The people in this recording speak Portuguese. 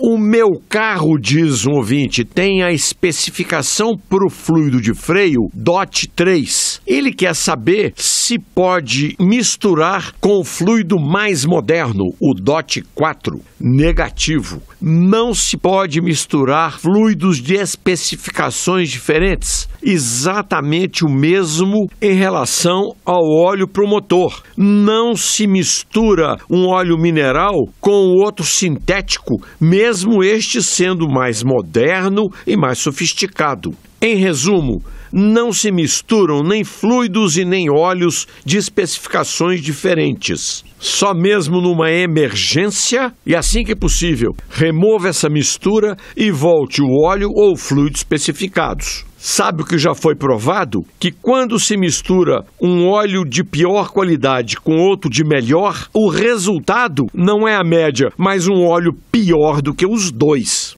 O meu carro, diz um ouvinte, tem a especificação para o fluido de freio DOT 3. Ele quer saber se pode misturar com o fluido mais moderno, o DOT 4. Negativo. Não se pode misturar fluidos de especificações diferentes. Exatamente o mesmo em relação ao óleo promotor. Não se mistura um óleo mineral com outro sintético, mesmo este sendo mais moderno e mais sofisticado. Em resumo, não se misturam nem fluidos e nem óleos de especificações diferentes. Só mesmo numa emergência e assim que possível, remova essa mistura e volte o óleo ou fluido especificados. Sabe o que já foi provado? Que quando se mistura um óleo de pior qualidade com outro de melhor, o resultado não é a média, mas um óleo pior do que os dois.